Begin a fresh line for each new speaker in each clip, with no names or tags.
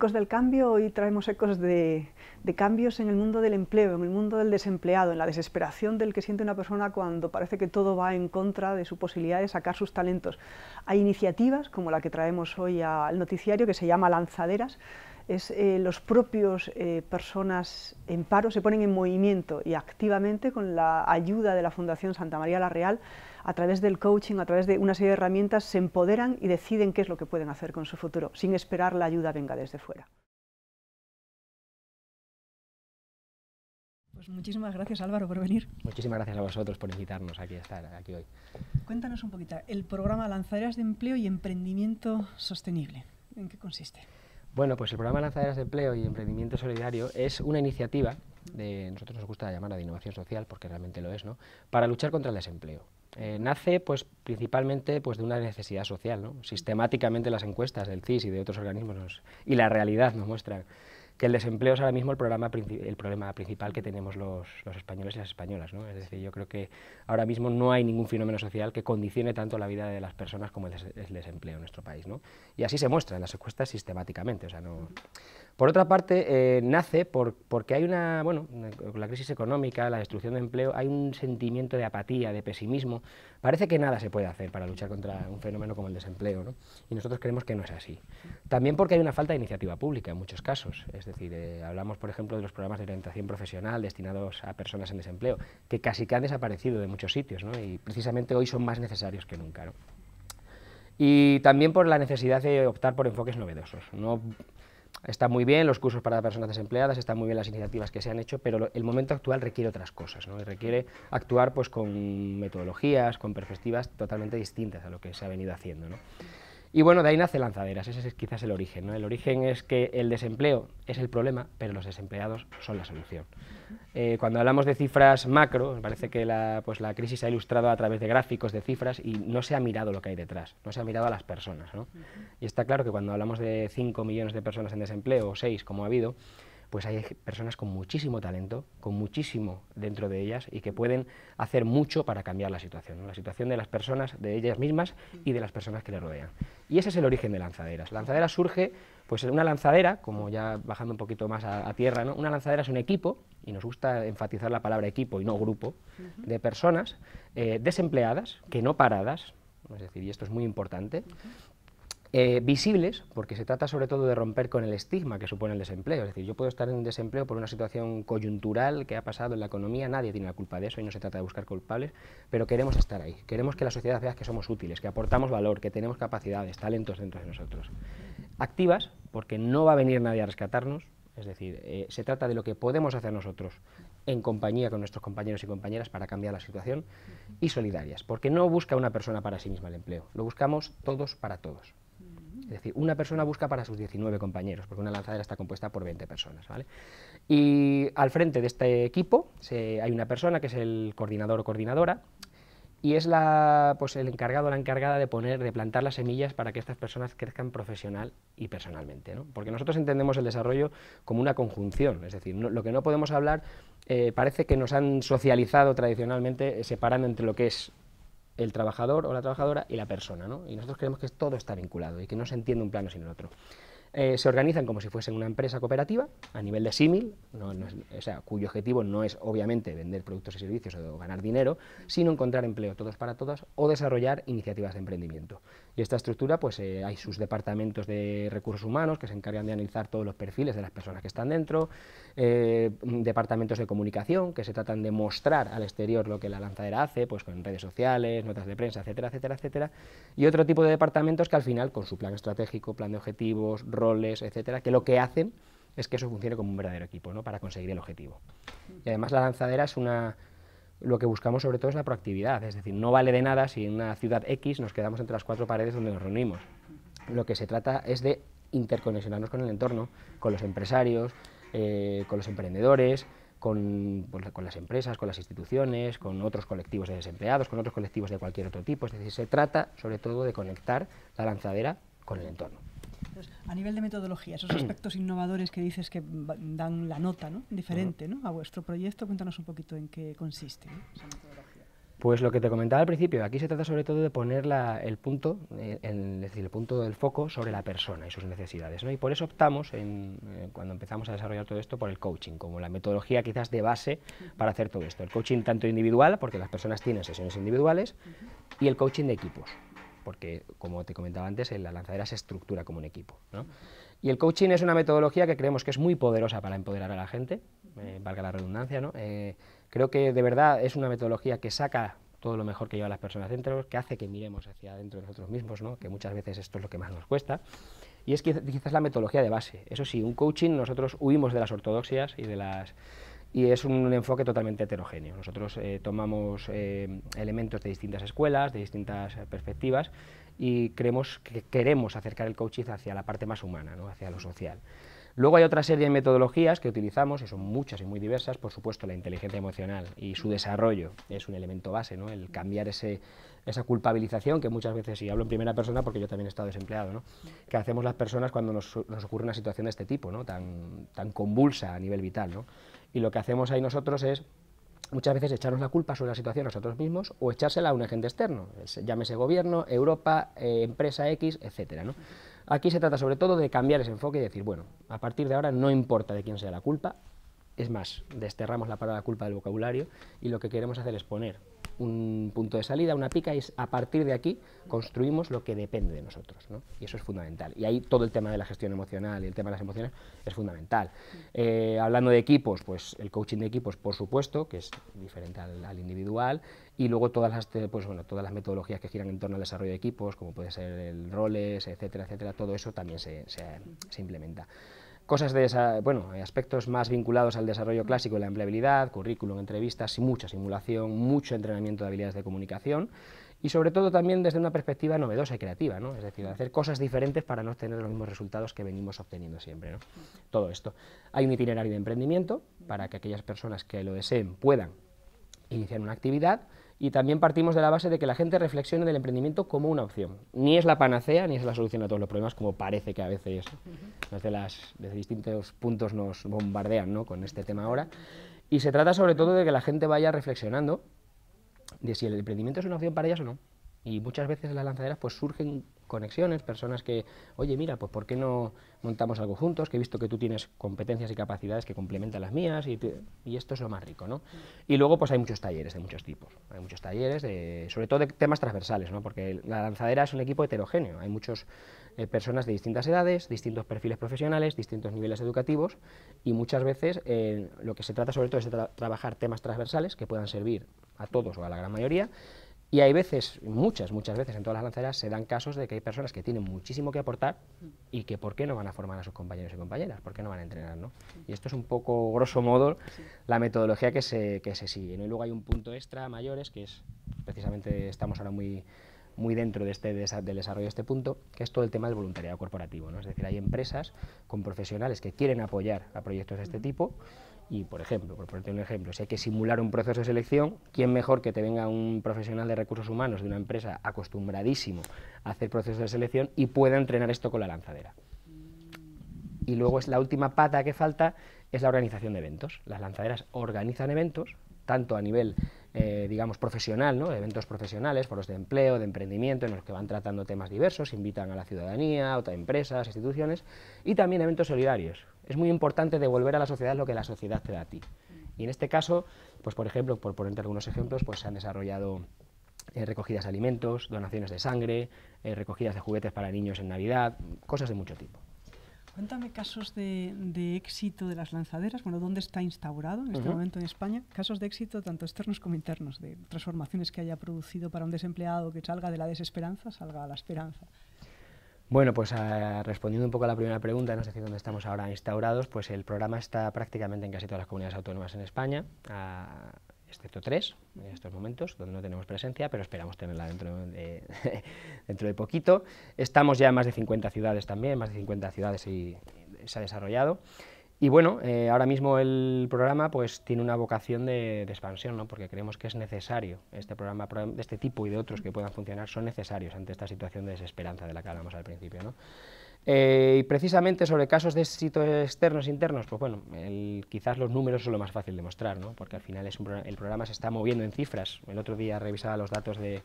ecos del cambio, hoy traemos ecos de, de, cambios en el mundo del empleo, en el mundo del desempleado, en la desesperación del que siente una persona cuando parece que todo va en contra de su posibilidad de sacar sus talentos. Hay iniciativas, como la que traemos hoy al noticiario, que se llama Lanzaderas, es eh, los propios eh, personas en paro se ponen en movimiento y activamente con la ayuda de la Fundación Santa María la Real, a través del coaching, a través de una serie de herramientas, se empoderan y deciden qué es lo que pueden hacer con su futuro, sin esperar la ayuda venga desde fuera. Pues muchísimas gracias Álvaro por venir.
Muchísimas gracias a vosotros por invitarnos aquí a estar aquí hoy.
Cuéntanos un poquito el programa Lanzaderas de Empleo y Emprendimiento Sostenible. ¿En qué consiste?
Bueno, pues el programa Lanzaderas de Empleo y Emprendimiento Solidario es una iniciativa de, nosotros nos gusta llamarla de innovación social porque realmente lo es, ¿no? Para luchar contra el desempleo. Eh, nace pues principalmente pues de una necesidad social, ¿no? Sistemáticamente las encuestas del CIS y de otros organismos y la realidad nos muestran que el desempleo es ahora mismo el, programa, el problema principal que tenemos los, españoles y las españolas. ¿no? Es decir, yo creo que ahora mismo no hay ningún fenómeno social que condicione tanto la vida de las personas como el, desempleo en nuestro país. Y así se muestra en las encuestas sistemáticamente. O sea, no, por otra parte, eh, nace porque hay una, bueno, con la crisis económica, la destrucción de empleo, hay un sentimiento de apatía, de pesimismo. Parece que nada se puede hacer para luchar contra un fenómeno como el desempleo, ¿no? Y nosotros creemos que no es así. También porque hay una falta de iniciativa pública en muchos casos. Es decir, eh, hablamos, por ejemplo, de los programas de orientación profesional destinados a personas en desempleo, que casi que han desaparecido de muchos sitios, ¿no? Y precisamente hoy son más necesarios que nunca, ¿no? y también por la necesidad de optar por enfoques novedosos. No Está muy bien los cursos para personas desempleadas, están muy bien las iniciativas que se han hecho, pero el momento actual requiere otras cosas, ¿no? requiere actuar pues, con metodologías, con perspectivas totalmente distintas a lo que se ha venido haciendo. Y bueno, de ahí nace Lanzaderas, ese es quizás el origen. El origen es que el desempleo es el problema, pero los desempleados son la solución. Eh, cuando hablamos de cifras macro, parece que la, pues la crisis se ha ilustrado a través de gráficos, de cifras, y no se ha mirado lo que hay detrás, no se ha mirado a las personas. Y está claro que cuando hablamos de 5 millones de personas en desempleo, o 6 como ha habido, pues hay personas con muchísimo talento, con muchísimo dentro de ellas y que pueden hacer mucho para cambiar la situación, la situación de las personas, de ellas mismas y de las personas que les rodean. Y ese es el origen de Lanzaderas. Lanzadera surge, pues una lanzadera, como ya bajando un poquito más a, tierra, ¿no? una lanzadera es un equipo, y nos gusta enfatizar la palabra equipo y no grupo, de personas eh, desempleadas, que no paradas, es decir, y esto es muy importante, eh, visibles, porque se trata sobre todo de romper con el estigma que supone el desempleo. Es decir, yo puedo estar en desempleo por una situación coyuntural que ha pasado en la economía, nadie tiene la culpa de eso y no se trata de buscar culpables, pero queremos estar ahí. Queremos que la sociedad vea que somos útiles, que aportamos valor, que tenemos capacidades, talentos dentro de nosotros. Activas, porque no va a venir nadie a rescatarnos, es decir, eh, se trata de lo que podemos hacer nosotros en compañía con nuestros compañeros y compañeras para cambiar la situación, y solidarias, porque no busca una persona para sí misma el empleo, lo buscamos todos para todos. Es decir, una persona busca para sus 19 compañeros, porque una lanzadera está compuesta por 20 personas. ¿vale? Y al frente de este equipo hay una persona que es el coordinador o coordinadora, y es la, pues, el encargado o la encargada de, poner, de plantar las semillas para que estas personas crezcan profesional y personalmente. Porque nosotros entendemos el desarrollo como una conjunción, es decir, lo que no podemos hablar, eh, parece que nos han socializado tradicionalmente eh, separando entre lo que es el trabajador o la trabajadora y la persona, ¿no? Y nosotros creemos que todo está vinculado y que no se entiende un plano sin el otro. Eh, se organizan como si fuesen una empresa cooperativa a nivel de símil, o sea, cuyo objetivo no es obviamente vender productos y servicios o ganar dinero, sino encontrar empleo todos para todas o desarrollar iniciativas de emprendimiento. Y esta estructura, pues eh, hay sus departamentos de recursos humanos que se encargan de analizar todos los perfiles de las personas que están dentro, eh, departamentos de comunicación que se tratan de mostrar al exterior lo que la lanzadera hace, pues con redes sociales, notas de prensa, etcétera, etcétera, etcétera, y otro tipo de departamentos que al final, con su plan estratégico, plan de objetivos, roles, etcétera, que lo que hacen es que eso funcione como un verdadero equipo, ¿no? Para conseguir el objetivo. Y además la lanzadera es una... Lo que buscamos sobre todo es la proactividad, es decir, no vale de nada si en una ciudad X nos quedamos entre las cuatro paredes donde nos reunimos. Lo que se trata es de interconexionarnos con el entorno, con los empresarios, eh, con los emprendedores, con, pues, con, las empresas, con las instituciones, con otros colectivos de desempleados, con otros colectivos de cualquier otro tipo. Es decir, se trata sobre todo de conectar la lanzadera con el entorno.
A nivel de metodología, esos aspectos innovadores que dices que dan la nota diferente ¿no? a vuestro proyecto, cuéntanos un poquito en qué consiste metodología.
Pues lo que te comentaba al principio, aquí se trata sobre todo de poner el punto, en eh, es decir, el punto del foco sobre la persona y sus necesidades. Y por eso optamos, eh, cuando empezamos a desarrollar todo esto, por el coaching, como la metodología quizás de base para hacer todo esto. El coaching tanto individual, porque las personas tienen sesiones individuales, y el coaching de equipos porque como te comentaba antes, la lanzadera se estructura como un equipo. Y el coaching es una metodología que creemos que es muy poderosa para empoderar a la gente, eh, valga la redundancia. ¿no? Eh, creo que de verdad es una metodología que saca todo lo mejor que lleva las personas dentro, que hace que miremos hacia adentro de nosotros mismos, ¿no? que muchas veces esto es lo que más nos cuesta. Y es quizás la metodología de base. Eso sí, un coaching, nosotros huimos de las ortodoxias y de las y es un enfoque totalmente heterogéneo. Nosotros eh, tomamos eh, elementos de distintas escuelas, de distintas eh, perspectivas y creemos que queremos acercar el coaching hacia la parte más humana, hacia lo social. Luego hay otra serie de metodologías que utilizamos, y son muchas y muy diversas, por supuesto la inteligencia emocional y su desarrollo es un elemento base, el cambiar ese, esa culpabilización que muchas veces, y hablo en primera persona porque yo también he estado desempleado, ¿no? que hacemos las personas cuando nos, ocurre una situación de este tipo, ¿no? tan, tan convulsa a nivel vital. ¿no? Y lo que hacemos ahí nosotros es muchas veces echarnos la culpa sobre la situación a nosotros mismos o echársela a un agente externo, llámese gobierno, Europa, eh, empresa X, etcétera. Aquí se trata sobre todo de cambiar ese enfoque y decir, bueno, a partir de ahora no importa de quién sea la culpa, es más, desterramos la palabra culpa del vocabulario y lo que queremos hacer es poner un punto de salida, una pica, y a partir de aquí construimos lo que depende de nosotros. ¿no? Y eso es fundamental. Y ahí todo el tema de la gestión emocional y el tema de las emociones es fundamental. Eh, hablando de equipos, pues el coaching de equipos, por supuesto, que es diferente al, individual, y luego todas las, eh, pues, todas las metodologías que giran en torno al desarrollo de equipos, como puede ser el roles, etcétera, etcétera, todo eso también se implementa cosas de bueno, aspectos más vinculados al desarrollo clásico de la empleabilidad, currículum, entrevistas, mucha simulación, mucho entrenamiento de habilidades de comunicación y sobre todo también desde una perspectiva novedosa y creativa, ¿no? es decir, hacer cosas diferentes para no tener los mismos resultados que venimos obteniendo siempre. Todo esto. Hay un itinerario de emprendimiento para que aquellas personas que lo deseen puedan iniciar una actividad y también partimos de la base de que la gente reflexione del emprendimiento como una opción. Ni es la panacea ni es la solución a todos los problemas, como parece que a veces desde, las, distintos puntos nos bombardean con este tema ahora. Y se trata sobre todo de que la gente vaya reflexionando de si el emprendimiento es una opción para ellas o no. Y muchas veces las lanzaderas pues surgen conexiones, personas que, oye, mira, pues ¿por qué no montamos algo juntos? Que he visto que tú tienes competencias y capacidades que complementan las mías y, esto es lo más rico, ¿no? Y luego pues hay muchos talleres de muchos tipos, hay muchos talleres, sobre todo de temas transversales, ¿no? Porque la lanzadera es un equipo heterogéneo, hay muchas eh, personas de distintas edades, distintos perfiles profesionales, distintos niveles educativos y muchas veces eh, lo que se trata sobre todo es de trabajar temas transversales que puedan servir a todos o a la gran mayoría y hay veces, muchas, muchas veces en todas las lanzaderas se dan casos de que hay personas que tienen muchísimo que aportar y que por qué no van a formar a sus compañeros y compañeras, por qué no van a entrenar, ¿no? Y esto es un poco, grosso modo, la metodología que se, sigue, Y luego hay un punto extra, mayores, que es precisamente estamos ahora muy, muy dentro de este, del desarrollo de este punto, que es todo el tema del voluntariado corporativo, ¿no? Es decir, hay empresas con profesionales que quieren apoyar a proyectos de este tipo, y, por ejemplo, por ponerte un ejemplo, si hay que simular un proceso de selección, ¿quién mejor que te venga un profesional de recursos humanos de una empresa acostumbradísimo a hacer procesos de selección y pueda entrenar esto con la lanzadera? Y luego es la última pata que falta, es la organización de eventos. Las lanzaderas organizan eventos, tanto a nivel, eh, digamos, profesional, ¿no? eventos profesionales, foros de empleo, de emprendimiento, en los que van tratando temas diversos, invitan a la ciudadanía, a otras empresas, instituciones, y también eventos solidarios, es muy importante devolver a la sociedad lo que la sociedad te da a ti. Y en este caso, pues por ejemplo, por ponerte algunos ejemplos, pues se han desarrollado eh, recogidas de alimentos, donaciones de sangre, eh, recogidas de juguetes para niños en Navidad, cosas de mucho
tipo. Cuéntame casos de, éxito de las lanzaderas. Bueno, ¿dónde está instaurado en este momento en España? Casos de éxito tanto externos como internos, de transformaciones que haya producido para un desempleado que salga de la desesperanza, salga a la esperanza.
Bueno, pues ah, respondiendo un poco a la primera pregunta, no sé si dónde estamos ahora instaurados, pues el programa está prácticamente en casi todas las comunidades autónomas en España, ah, excepto tres en estos momentos, donde no tenemos presencia, pero esperamos tenerla dentro de, dentro de poquito. Estamos ya en más de 50 ciudades también, más de 50 ciudades se ha desarrollado. Y bueno, eh, ahora mismo el programa pues tiene una vocación de, expansión, ¿no? porque creemos que es necesario este programa de este tipo y de otros que puedan funcionar son necesarios ante esta situación de desesperanza de la que hablamos al principio. ¿no? Eh, y precisamente sobre casos de éxito externos e internos, pues bueno, quizás los números son lo más fácil de mostrar, ¿no? porque al final es el programa se está moviendo en cifras. El otro día revisaba los datos de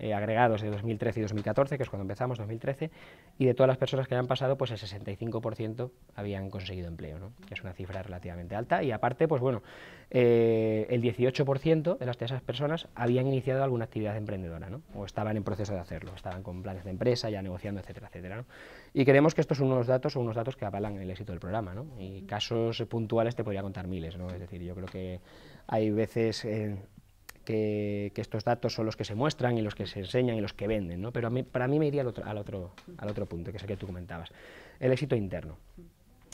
eh, agregados de 2013 y 2014, que es cuando empezamos, 2013, y de todas las personas que han pasado, pues el 65% habían conseguido empleo, que es una cifra relativamente alta. Y aparte, pues bueno, eh, el 18% de, las, esas personas habían iniciado alguna actividad emprendedora, ¿no? o estaban en proceso de hacerlo, estaban con planes de empresa, ya negociando, etcétera, etcétera. Y creemos que estos son unos datos, unos datos que avalan el éxito del programa. ¿no? Y casos puntuales te podría contar miles, ¿no? es decir, yo creo que hay veces que, estos datos son los que se muestran y los que se enseñan y los que venden, ¿no? pero para mí me iría al otro, al, otro, punto, que es el que tú comentabas, el éxito interno.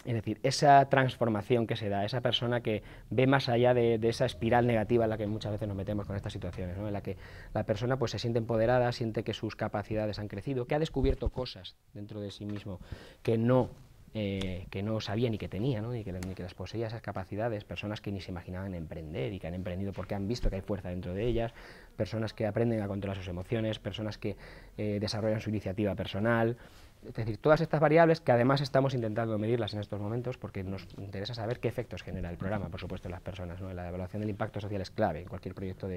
Es decir, esa transformación que se da, esa persona que ve más allá de, esa espiral negativa en la que muchas veces nos metemos con estas situaciones, en la que la persona pues, se siente empoderada, siente que sus capacidades han crecido, que ha descubierto cosas dentro de sí mismo que no eh, que no sabía ni que tenía, ni, que, las poseía esas capacidades, personas que ni se imaginaban emprender y que han emprendido porque han visto que hay fuerza dentro de ellas, personas que aprenden a controlar sus emociones, personas que eh, desarrollan su iniciativa personal. Es decir, todas estas variables que además estamos intentando medirlas en estos momentos porque nos interesa saber qué efectos genera el programa, por supuesto, en las personas. La evaluación del impacto social es clave en cualquier proyecto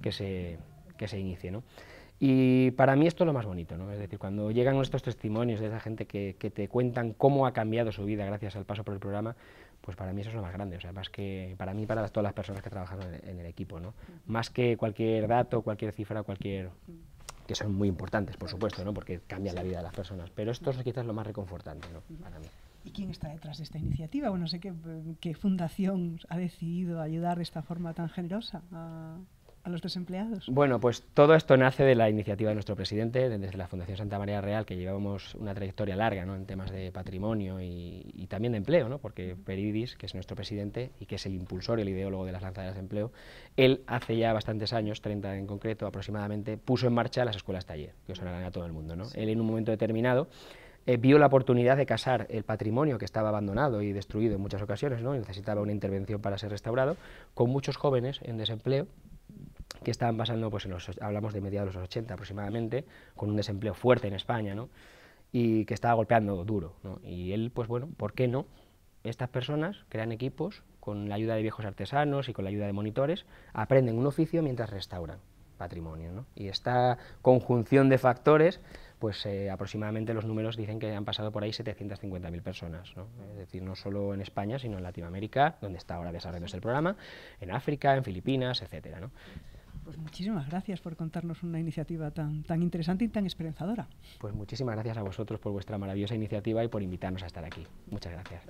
que, se, que se inicie. Y para mí esto es lo más bonito, ¿no? Es decir, cuando llegan estos testimonios de esa gente que, te cuentan cómo ha cambiado su vida gracias al paso por el programa, pues para mí eso es lo más grande, o sea, más que para mí, para todas las personas que trabajan en, el equipo, ¿no? Más que cualquier dato, cualquier cifra, cualquier que son muy importantes, por supuesto, ¿no? porque cambian la vida de las personas. Pero esto es quizás lo más reconfortante
¿no? para mí. ¿Y quién está detrás de esta iniciativa? Bueno, sé qué fundación ha decidido ayudar de esta forma tan generosa a, a los desempleados?
Bueno, pues todo esto nace de la iniciativa de nuestro presidente, desde la Fundación Santa María Real, que llevamos una trayectoria larga ¿no? en temas de patrimonio y, también de empleo, ¿no? porque Peridis, que es nuestro presidente y que es el impulsor y el ideólogo de las lanzaderas de empleo, él hace ya bastantes años, 30 en concreto aproximadamente, puso en marcha las escuelas taller, que sonarán a todo el mundo. ¿no? Él en un momento determinado eh, vio la oportunidad de casar el patrimonio que estaba abandonado y destruido en muchas ocasiones, ¿no? y necesitaba una intervención para ser restaurado, con muchos jóvenes en desempleo que estaban pasando, pues en hablamos de mediados de los 80 aproximadamente, con un desempleo fuerte en España, ¿no? y que estaba golpeando duro. ¿no? Y él, pues bueno, ¿por qué no? Estas personas crean equipos con la ayuda de viejos artesanos y con la ayuda de monitores, aprenden un oficio mientras restauran patrimonio. ¿no? Y esta conjunción de factores, pues eh, aproximadamente los números dicen que han pasado por ahí 750.000 personas. ¿no? Es decir, no solo en España, sino en Latinoamérica, donde está ahora desarrollándose el programa, en África, en Filipinas, etcétera. ¿no?
pues muchísimas gracias por contarnos una iniciativa tan, tan interesante y tan esperanzadora.
Pues muchísimas gracias a vosotros por vuestra maravillosa iniciativa y por invitarnos a estar aquí. Muchas gracias.